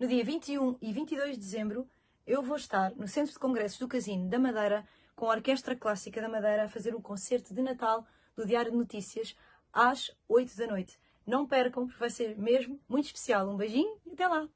No dia 21 e 22 de dezembro, eu vou estar no Centro de Congressos do Casino da Madeira com a Orquestra Clássica da Madeira a fazer um concerto de Natal do Diário de Notícias às 8 da noite. Não percam, porque vai ser mesmo muito especial. Um beijinho e até lá!